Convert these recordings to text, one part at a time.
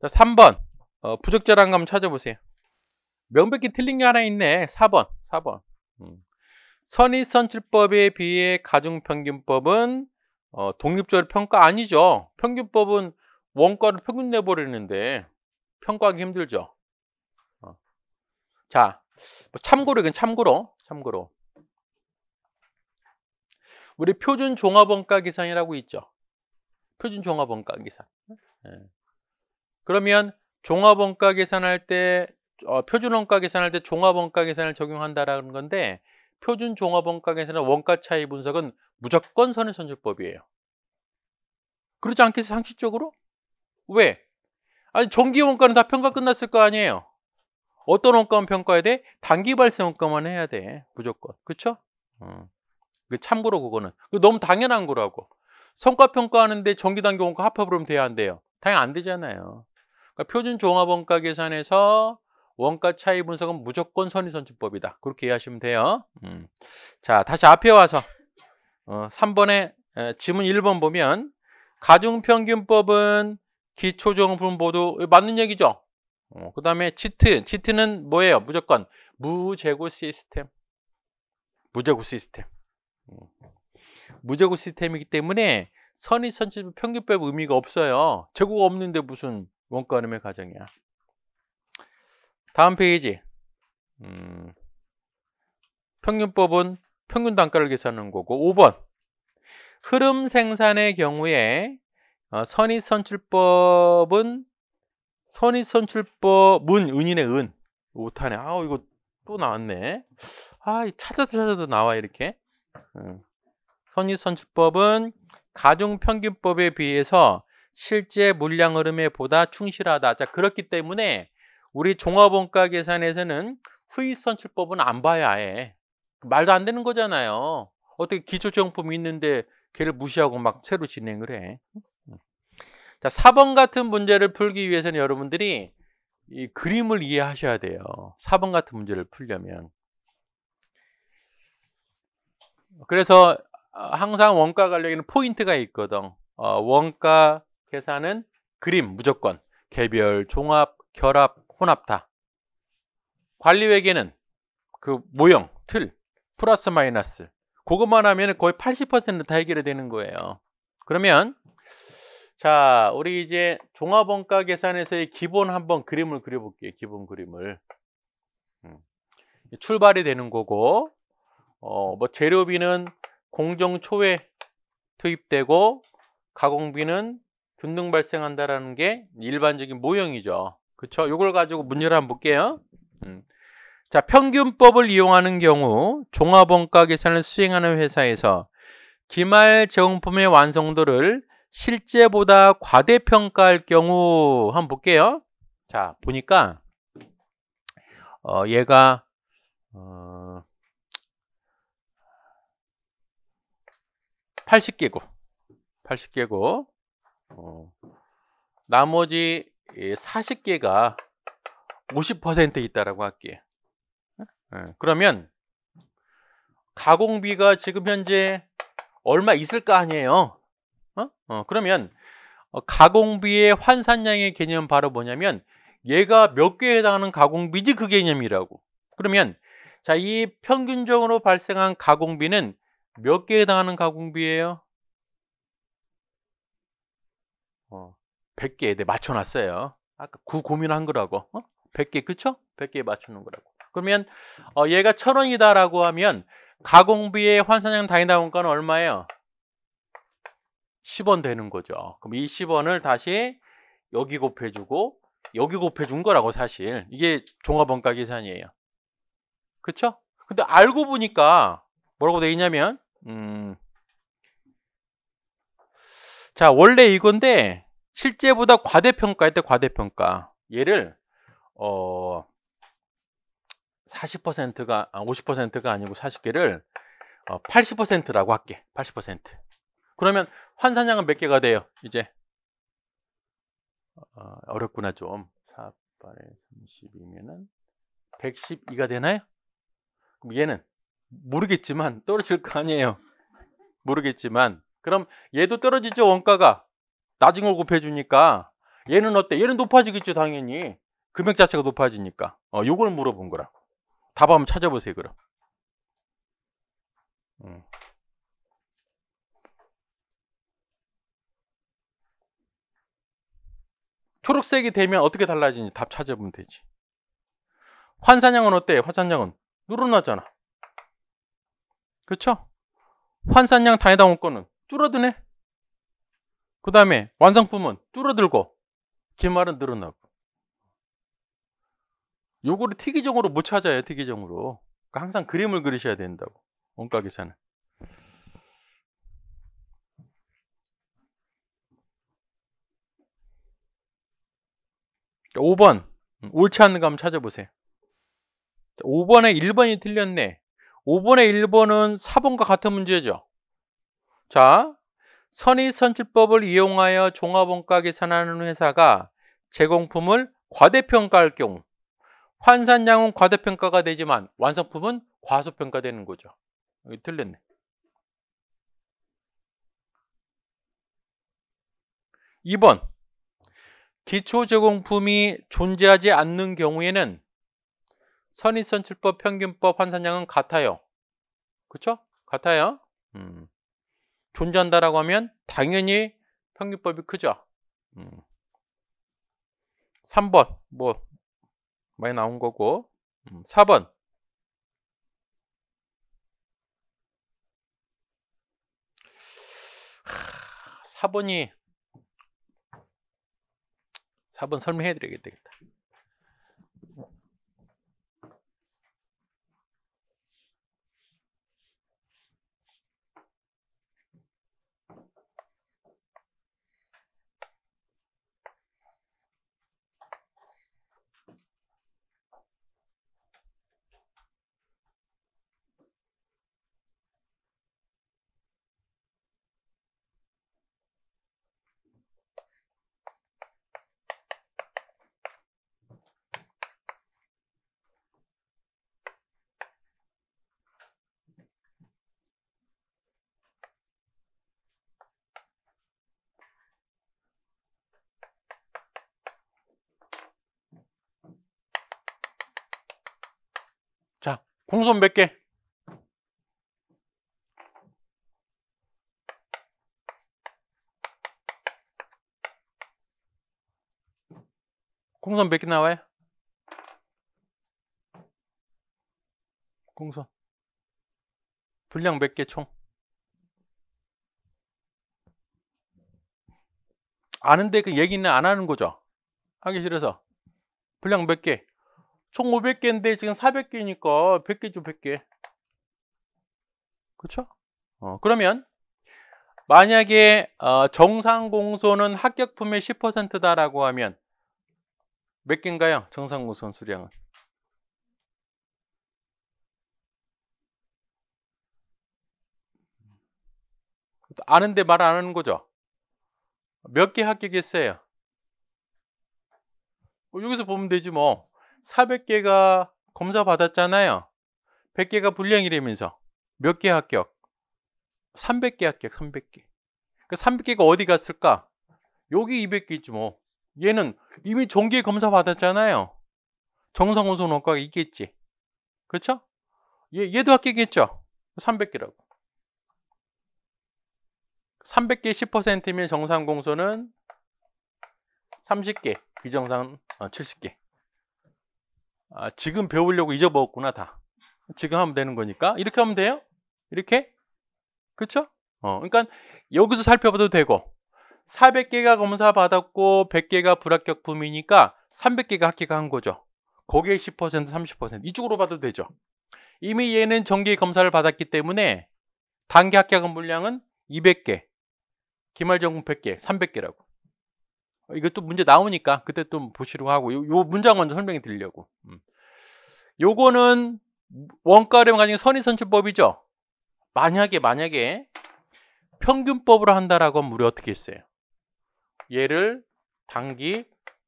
자, 3번. 어, 부적절한 거 한번 찾아보세요. 명백히 틀린 게 하나 있네. 4번. 4번. 음. 선의선출법에 비해 가중평균법은 어, 독립적으로 평가 아니죠. 평균법은 원가를 평균 내버리는데 평가하기 힘들죠. 어. 자, 뭐 참고로 이건 참고로, 참고로. 우리 표준 종합원가 기산이라고 있죠. 표준 종합원가 기산. 네. 예. 그러면 종합원가 계산할 때 어, 표준원가 계산할 때 종합원가 계산을 적용한다라는 건데 표준 종합원가 계산의 원가 차이 분석은 무조건 선의선출법이에요. 그렇지 않겠어요? 상식적으로? 왜? 아니 정기 원가는 다 평가 끝났을 거 아니에요. 어떤 원가만 평가해야 돼? 단기 발생 원가만 해야 돼. 무조건. 그렇죠? 음. 그 참고로 그거는. 그 너무 당연한 거라고. 성과 평가하는데 정기 단기 원가 합합으로 돼야 안 돼요. 당연히 안 되잖아요. 그러니까 표준 종합원가 계산에서 원가 차이 분석은 무조건 선의선출법이다. 그렇게 이해하시면 돼요. 음. 자, 다시 앞에 와서 어, 3번에 에, 지문 1번 보면 가중평균법은 기초정품 보도 맞는 얘기죠. 어, 그 다음에 치트치트는 뭐예요? 무조건 무재고 시스템, 무재고 시스템, 음. 무재고 시스템이기 때문에 선의선출 평균법 의미가 없어요. 재고가 없는데 무슨 원가름의 과정이야. 다음 페이지. 음, 평균법은 평균 단가를 계산하는 거고 5번. 흐름 생산의 경우에 어, 선입선출법은 선입선출법 문 은인의 은 오타네 아우 이거 또 나왔네 아 찾아서 찾아서 나와 이렇게 음. 선입선출법은 가중평균법에 비해서 실제 물량 흐름에 보다 충실하다. 자, 그렇기 때문에 우리 종합원가 계산에서는 후익선출법은 안 봐야 해. 말도 안 되는 거잖아요. 어떻게 기초정품이 있는데 걔를 무시하고 막 새로 진행을 해. 자, 4번 같은 문제를 풀기 위해서는 여러분들이 이 그림을 이해하셔야 돼요. 4번 같은 문제를 풀려면. 그래서 항상 원가 관련에는 포인트가 있거든. 어, 원가 계산은 그림 무조건 개별, 종합, 결합, 혼합 다 관리 외계는 그 모형, 틀, 플러스 마이너스 그것만 하면 거의 80%다 해결이 되는 거예요 그러면 자 우리 이제 종합원가 계산에서의 기본 한번 그림을 그려볼게요 기본 그림을 음. 출발이 되는 거고 어, 뭐 재료비는 공정 초에 투입되고 가공비는 균등 발생한다라는 게 일반적인 모형이죠. 그렇죠? 이걸 가지고 문제를 한번 볼게요. 음. 자, 평균법을 이용하는 경우 종합원가 계산을 수행하는 회사에서 기말 제공품의 완성도를 실제보다 과대평가할 경우 한번 볼게요. 자, 보니까 어, 얘가 어, 80개고 80개고 어, 나머지 40개가 예, 50% 있다라고 할게. 예, 그러면 가공비가 지금 현재 얼마 있을 거 아니에요. 어? 어, 그러면 어, 가공비의 환산량의 개념 바로 뭐냐면 얘가 몇 개에 해당하는 가공비지 그 개념이라고. 그러면 자, 이 평균적으로 발생한 가공비는 몇 개에 해당하는 가공비예요? 어, 100개에 맞춰놨어요. 아까 구 고민한 거라고. 어? 100개, 그쵸? 100개에 맞추는 거라고. 그러면 어, 얘가 천원이다라고 하면 가공비에 환산형다인다 보니까 얼마예요? 10원 되는 거죠. 그럼 이 10원을 다시 여기 곱해주고 여기 곱해준 거라고 사실. 이게 종합원가 계산이에요. 그쵸? 근데 알고 보니까 뭐라고 돼 있냐면 음, 자, 원래 이건데 실제보다 과대평가할 때 과대평가. 얘를 어 40%가 50%가 아, 아니고 40개를 80%라고 어, 할게. 80%. 그러면 환산량은 몇 개가 돼요? 이제 어, 어렵구나 좀. 4, 8, 32면은 112가 되나요? 그럼 얘는 모르겠지만 떨어질 거 아니에요. 모르겠지만 그럼 얘도 떨어지죠 원가가 낮은 걸 곱해주니까 얘는 어때? 얘는 높아지겠죠 당연히 금액 자체가 높아지니까 어, 요걸 물어본 거라고 답 한번 찾아보세요 그럼 음. 초록색이 되면 어떻게 달라지는답 찾아보면 되지 환산량은 어때? 환산량은 늘어나잖아 그렇죠? 환산량 당해당 원권은 줄어드네. 그 다음에 완성품은 줄어들고 기말은 늘어나고 요거를 특이적으로 못 찾아요 특이적으로 그러니까 항상 그림을 그리셔야 된다고 원가계산은 5번 그러니까 음, 옳지 않는 거 한번 찾아보세요 5번에 1번이 틀렸네 5번에 1번은 4번과 같은 문제죠 자, 선의선출법을 이용하여 종합원가 계산하는 회사가 제공품을 과대평가할 경우 환산량은 과대평가가 되지만 완성품은 과소평가되는 거죠. 여기 틀렸네. 2번 기초 제공품이 존재하지 않는 경우에는 선의선출법, 평균법, 환산량은 같아요. 그렇죠? 같아요. 음. 존재한다라고 하면 당연히 평균법이 크죠. 음. 3번 뭐 많이 나온 거고 음, 4번 하, 4번이 4번 설명해 드려야 되겠다. 공손 몇 개? 공선 몇개 나와요? 공선 분량 몇 개 총? 아는데 그 얘기는 안 하는 거죠? 하기 싫어서 분량 몇 개? 총 500개인데 지금 400개니까 100개죠 100개 그렇죠? 어, 그러면 만약에 어, 정상 공소는 합격품의 10%다라고 하면 몇 개인가요? 정상 공소 수량은 아는데 말 안 하는 거죠? 몇 개 합격했어요? 여기서 보면 되지 뭐 400개가 검사 받았잖아요. 100개가 불량이라면서 몇 개 합격? 300개 합격, 300개. 그 300개가 어디 갔을까? 여기 200개지 뭐. 얘는 이미 종기 검사 받았잖아요. 정상훈 소원과가 있겠지. 그렇죠? 얘, 얘도 합격했죠? 300개라고. 300개 10%면 정상 공소는 30개, 비정상 70개. 어, 아, 지금 배우려고 잊어먹었구나 다 지금 하면 되는 거니까 이렇게 하면 돼요 이렇게 그쵸 어, 그러니까 여기서 살펴봐도 되고 400개가 검사 받았고 100개가 불합격 품이니까 300개가 합격한 거죠 거기에 10% 30% 이쪽으로 봐도 되죠 이미 얘는 정기 검사를 받았기 때문에 단기 합격한 물량은 200개 기말전공 100개 300개라고 어, 이것도 문제 나오니까 그때 또 보시려고 하고 요, 요 문장 먼저 설명해 드리려고 음. 요거는 원가를 가진 선의선출법이죠 만약에 만약에 평균법으로 한다라고 하면 우리 어떻게 했어요 얘를 단기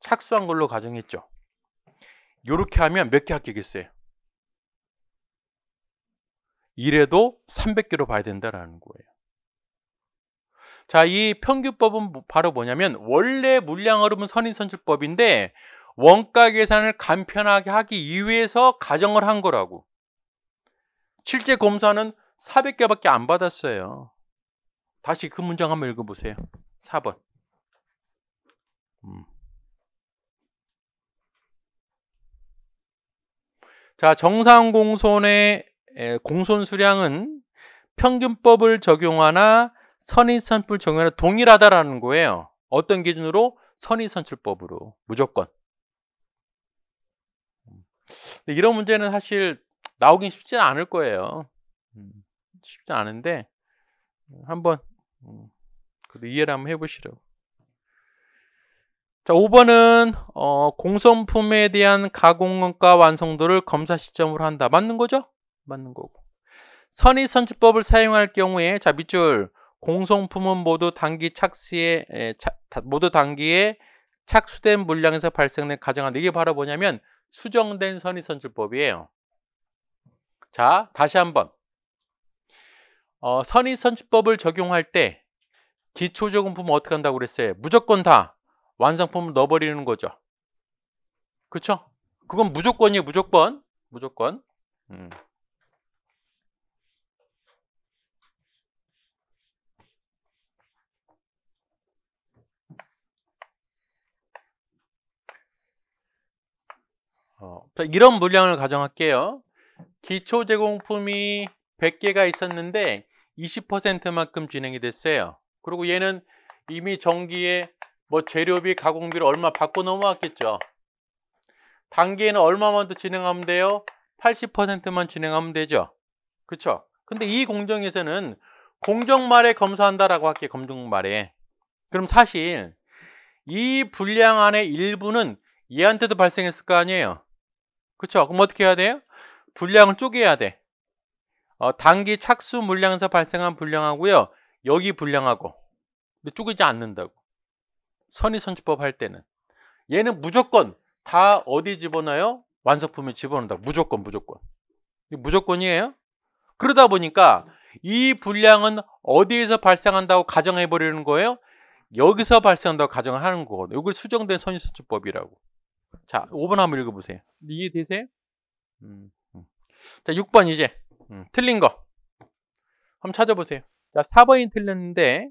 착수한 걸로 가정했죠 요렇게 하면 몇 개 합격했어요 이래도 300개로 봐야 된다라는 거예요 자, 이 평균법은 뭐, 바로 뭐냐면 원래 물량 흐름은 선인선출법인데 원가 계산을 간편하게 하기 위해서 가정을 한 거라고. 실제 검사는 400개밖에 안 받았어요. 다시 그 문장 한번 읽어보세요. 4번. 음. 자, 정상 공손의 공손 수량은 평균법을 적용하나 선인선출 정의와는 동일하다라는 거예요. 어떤 기준으로? 선인선출법으로 무조건. 이런 문제는 사실 나오긴 쉽진 않을 거예요. 음, 쉽진 않은데 한번 음, 그래도 이해를 한번 해보시려고. 자, 5번은 어, 공성품에 대한 가공가 원 완성도를 검사 시점으로 한다. 맞는 거죠? 맞는 거고. 선의선출법을 사용할 경우에 자 밑줄 공성품은 모두 단기 착시에 에, 차, 모두 단기에 착수된 물량에서 발생된 가정한 이게 바로 뭐냐면 수정된 선의선출법이에요. 자, 다시 한번 어, 선의선출법을 적용할 때 기초조금품은 어떻게 한다고 그랬어요? 무조건 다 완성품을 넣어버리는 거죠. 그쵸? 그건 무조건이에요, 무조건. 무조건. 음. 자, 이런 물량을 가정할게요. 기초 제공품이 100개가 있었는데 20%만큼 진행이 됐어요. 그리고 얘는 이미 전기에뭐 재료비, 가공비를 얼마 받고 넘어왔겠죠. 단기에는 얼마만 더 진행하면 돼요? 80%만 진행하면 되죠. 그렇죠? 근데 이 공정에서는 공정 말에 검사한다라고 할게요. 검정 말에. 그럼 사실 이 분량 안에 일부는 얘한테도 발생했을 거 아니에요. 그렇죠? 그럼 어떻게 해야 돼요? 분량을 쪼개야 돼. 어, 단기 착수 물량에서 발생한 분량하고요 여기 분량하고 근데 쪼개지 않는다고. 선의선주법 할 때는. 얘는 무조건 다 어디 집어넣어요? 완성품에 집어넣는다 무조건, 무조건. 무조건이에요. 그러다 보니까 이분량은 어디에서 발생한다고 가정해버리는 거예요? 여기서 발생한다고 가정하는 을 거거든요. 이걸 수정된 선의선주법이라고. 자, 5번 한번 읽어보세요. 이해되세요? 음, 음. 자, 6번 이제 음, 틀린 거 한번 찾아보세요. 자, 4번이 틀렸는데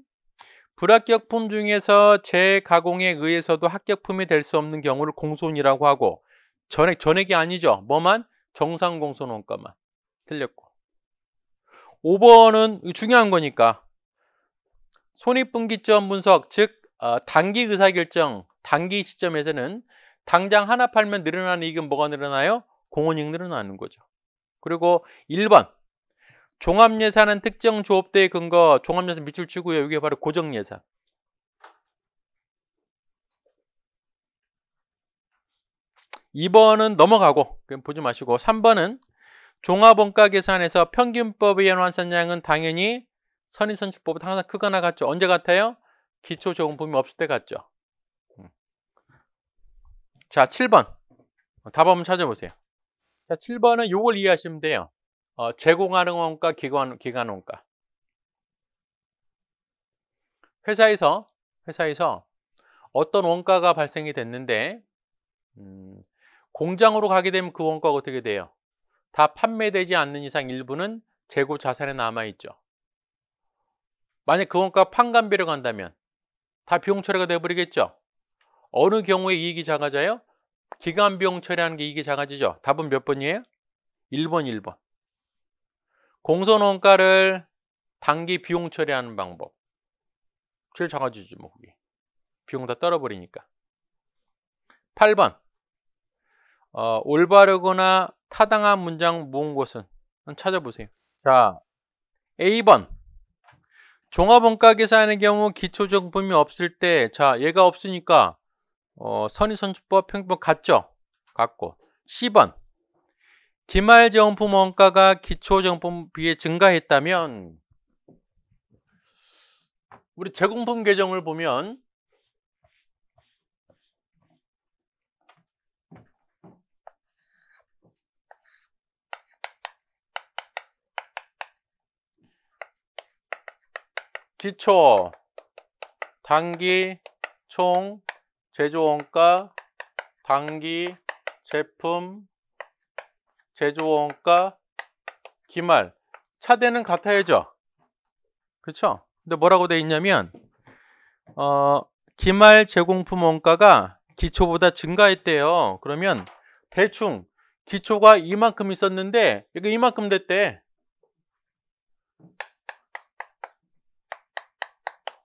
불합격품 중에서 재가공에 의해서도 합격품이 될 수 없는 경우를 공손이라고 하고 전액, 전액이 아니죠. 뭐만? 정상공손원가만. 틀렸고. 5번은 중요한 거니까 손익분기점 분석, 즉 어, 단기 의사결정, 단기 시점에서는 당장 하나 팔면 늘어나는 이익은 뭐가 늘어나요? 공원이익 늘어나는 거죠. 그리고 1번 종합예산은 특정 조업대의 근거 종합예산 밑줄 치고요. 이게 바로 고정예산. 2번은 넘어가고 그냥 보지 마시고 3번은 종합원가 계산에서 평균법 의한 환산량은 당연히 선인선칙법보다 항상 크거나 같죠. 언제 같아요? 기초조금품이 없을 때 같죠. 자, 7번. 답 한번 찾아보세요. 자, 7번은 요걸 이해하시면 돼요. 어, 제공하는 원가, 기관, 기간 원가. 회사에서, 회사에서 어떤 원가가 발생이 됐는데, 음, 공장으로 가게 되면 그 원가가 어떻게 돼요? 다 판매되지 않는 이상 일부는 재고 자산에 남아있죠. 만약 그 원가 판관비로 간다면 다 비용 처리가 되어버리겠죠. 어느 경우에 이익이 작아져요? 기간비용 처리하는 게 이익이 작아지죠. 답은 몇 번이에요? 1번, 1번. 공손원가를 단기 비용 처리하는 방법. 제일 작아지지 뭐 그게. 비용 다 떨어버리니까. 8번. 어, 올바르거나 타당한 문장 모은 곳은 찾아보세요. 자, A번. 종합원가계산의 경우 기초적품이 없을 때, 자, 얘가 없으니까 어, 선의선출법 평균법 같죠? 같고 10번 기말정품 원가가 기초정품 비해 증가했다면 우리 제공품 계정을 보면 기초 단기 총 제조원가, 단기, 제품, 제조원가, 기말 차대는 같아야죠. 그렇죠? 근데 뭐라고 돼 있냐면 어, 기말 제공품 원가가 기초보다 증가했대요. 그러면 대충 기초가 이만큼 있었는데 이게 이만큼 됐대.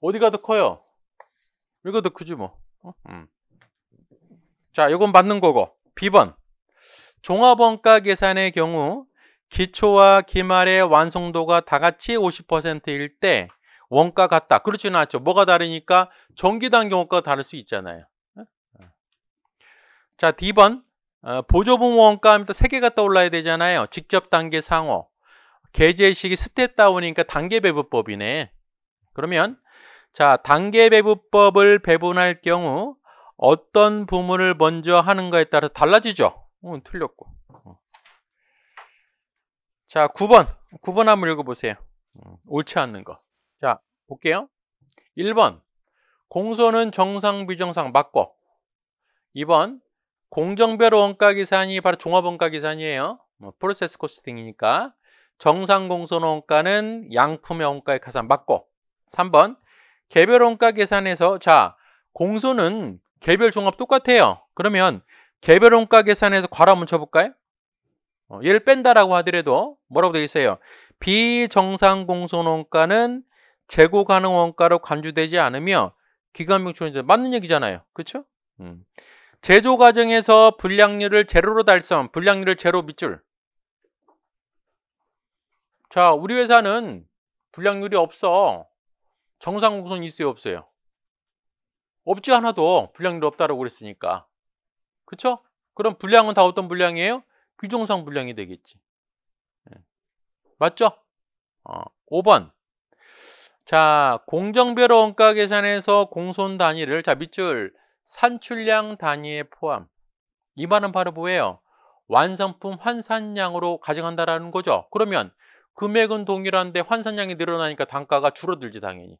어디가 더 커요? 이거 더 크지 뭐. 어? 음. 자, 이건 맞는 거고. B번. 종합원가 계산의 경우 기초와 기말의 완성도가 다 같이 50%일 때 원가 같다. 그렇지는 않죠. 뭐가 다르니까 전기당 경우가 다를 수 있잖아요. 어? 어. 자, D번. 보조부모 원가 하면 또 3개가 떠올라야 되잖아요. 직접 단계 상호. 개제식이 스탯 다운이니까 단계 배부법이네 그러면 자, 단계 배분법을 배분할 경우 어떤 부문을 먼저 하는가에 따라 달라지죠. 어, 틀렸고. 어. 자, 9번. 9번 한번 읽어보세요. 어, 옳지 않는 거. 자, 볼게요. 1번. 공소는 정상, 비정상 맞고. 2번. 공정별 원가 계산이 바로 종합 원가 계산이에요. 뭐, 프로세스 코스팅이니까. 정상 공소는 원가는 양품의 원가의 가산 맞고. 3번. 개별 원가 계산에서 자 공소는 개별 종합 똑같아요. 그러면 개별 원가 계산에서 괄호 한번 쳐볼까요? 어, 얘를 뺀다라고 하더라도 뭐라고 되어 있어요? 비정상 공손 원가는 재고 가능 원가로 간주되지 않으며 기간명초인 맞는 얘기잖아요. 그쵸 음. 제조 과정에서 불량률을 제로로 달성, 불량률을 제로 밑줄. 자, 우리 회사는 불량률이 없어. 정상 공선이 있어요 없어요? 없지 않아도 불량률 없다라고 그랬으니까 그쵸? 그럼 불량은 다 어떤 불량이에요? 비정상 불량이 되겠지 예. 맞죠? 어, 5번 자 공정별로 원가 계산에서 공손 단위를 자 밑줄 산출량 단위에 포함 이 말은 바로 뭐예요? 완성품 환산량으로 가정한다라는 거죠 그러면 금액은 동일한데 환산량이 늘어나니까 단가가 줄어들지 당연히